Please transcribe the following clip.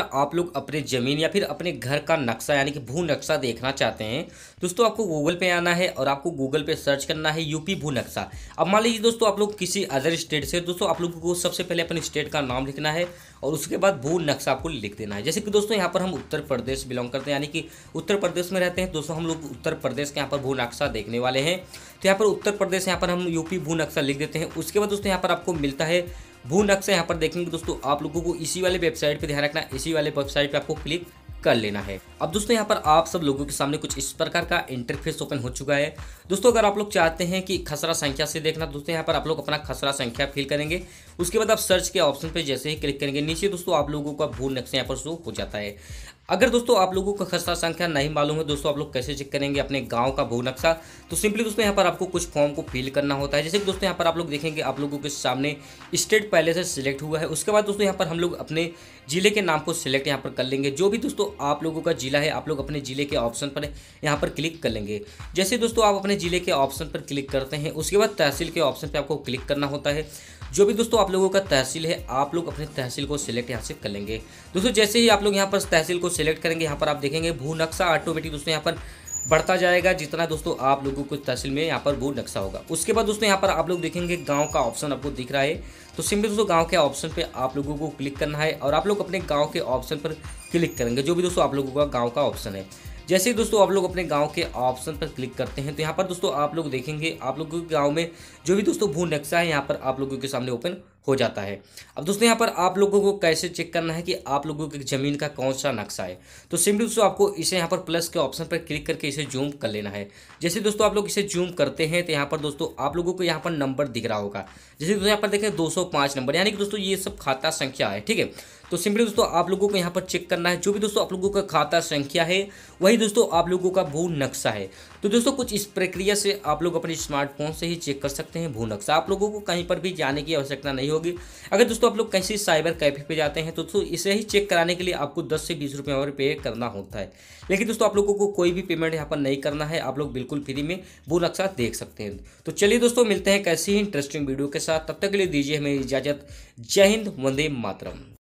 आप लोग अपने ज़मीन या फिर अपने घर का नक्शा यानी कि भू नक्शा देखना चाहते हैं दोस्तों आपको गूगल पे आना है और आपको गूगल पे सर्च करना है यूपी भू नक्शा अब मान लीजिए दोस्तों आप लोग किसी अदर स्टेट से दोस्तों आप लोगों को सबसे पहले अपने स्टेट का नाम लिखना है और उसके बाद भू नक्शा आपको लिख देना है जैसे कि दोस्तों यहाँ पर हम उत्तर प्रदेश बिलोंग करते हैं यानी कि उत्तर प्रदेश में रहते हैं दोस्तों हम लोग उत्तर प्रदेश के यहाँ पर भू नक्शा देखने वाले हैं तो यहाँ पर उत्तर प्रदेश यहाँ पर हम यूपी भू नक्शा लिख देते हैं उसके बाद दोस्तों यहाँ पर आपको मिलता है भू नक्शा यहाँ पर देखेंगे दोस्तों आप लोगों को इसी वाले वेबसाइट पर ध्यान रखना इसी वाले वेबसाइट पर आपको क्लिक कर लेना है अब दोस्तों यहाँ पर आप सब लोगों के सामने कुछ इस प्रकार का इंटरफेस ओपन हो चुका है दोस्तों अगर आप लोग चाहते हैं कि खसरा संख्या से देखना दोस्तों यहाँ पर आप लोग अपना खसरा संख्या फिल करेंगे उसके बाद आप सर्च के ऑप्शन पर जैसे ही क्लिक करेंगे नीचे दोस्तों आप लोगों का भू नक्शा यहाँ पर शो हो जाता है अगर दोस्तों आप लोगों का खसरा संख्या नहीं मालूम है दोस्तों आप लोग कैसे चेक करेंगे अपने गांव का भू नक्शा तो सिंपली दोस्तों यहाँ पर आपको कुछ फॉर्म को फिल करना होता है जैसे कि दोस्तों यहाँ पर आप लोग देखेंगे आप लोगों के सामने स्टेट पहले से सिलेक्ट हुआ है उसके बाद दोस्तों यहाँ पर हम लोग अपने जिले के नाम को सिलेक्ट यहाँ पर कर लेंगे जो भी दोस्तों आप लोगों का जिला है आप लोग अपने जिले के ऑप्शन पर यहाँ पर क्लिक कर लेंगे जैसे दोस्तों आप अपने जिले के ऑप्शन पर क्लिक करते हैं उसके बाद तहसील के ऑप्शन पर आपको क्लिक करना होता है जो भी दोस्तों आप लोगों का तहसील है आप लोग अपने तहसील को सिलेक्ट यहाँ से कर लेंगे दोस्तों जैसे ही आप लोग यहाँ पर तहसील को सिलेक्ट करेंगे यहाँ पर आप देखेंगे भू नक्शा ऑटोमेटिक दोस्तों यहाँ पर बढ़ता जाएगा जितना दोस्तों आप लोगों को तहसील में यहाँ पर वो नक्शा होगा उसके बाद दोस्तों यहाँ पर आप लोग देखेंगे गांव का ऑप्शन आपको दिख रहा है तो सिंपली दोस्तों गांव के ऑप्शन पे आप लोगों को क्लिक करना है और आप लोग अपने गांव के ऑप्शन पर क्लिक करेंगे जो भी दोस्तों आप लोगों का गाँव का ऑप्शन है जैसे ही दोस्तों आप लोग अपने गांव के ऑप्शन पर क्लिक करते हैं तो यहां पर दोस्तों आप लोग देखेंगे आप लोगों के गांव में जो भी दोस्तों भू नक्शा है यहां पर आप लोगों के सामने ओपन हो जाता है अब दोस्तों यहाँ पर आप लोगों को कैसे चेक करना है कि आप लोगों की ज़मीन का कौन सा नक्शा है तो सिंपली दोस्तों आपको इसे यहाँ पर प्लस के ऑप्शन पर क्लिक करके इसे जूम कर लेना है जैसे दोस्तों आप लोग इसे जूम करते हैं तो यहाँ पर दोस्तों आप लोगों को यहाँ पर नंबर दिख रहा होगा जैसे दोस्तों यहाँ पर देखें दो नंबर यानी कि दोस्तों ये सब खाता संख्या है ठीक है तो सिंपली दोस्तों आप लोगों को यहाँ पर चेक करना है जो भी दोस्तों आप लोगों का खाता संख्या है वही दोस्तों आप लोगों का भू नक्शा है तो दोस्तों कुछ इस प्रक्रिया से आप लोग अपने स्मार्टफोन से ही चेक कर सकते हैं भू नक्शा आप लोगों को कहीं पर भी जाने की आवश्यकता नहीं हो होगी अगर दोस्तों आप लोग कैसे साइबर कैफे पे जाते हैं तो दोस्तों इसे ही चेक कराने के लिए आपको दस से बीस रुपये और पे करना होता है लेकिन दोस्तों आप लोगों को कोई भी पेमेंट यहाँ पर नहीं करना है आप लोग बिल्कुल फ्री में वो नक्शा देख सकते हैं तो चलिए दोस्तों मिलते हैं कैसी इंटरेस्टिंग वीडियो के साथ तब तक के लिए दीजिए हमें इजाज़त जय हिंद वंदे मातरम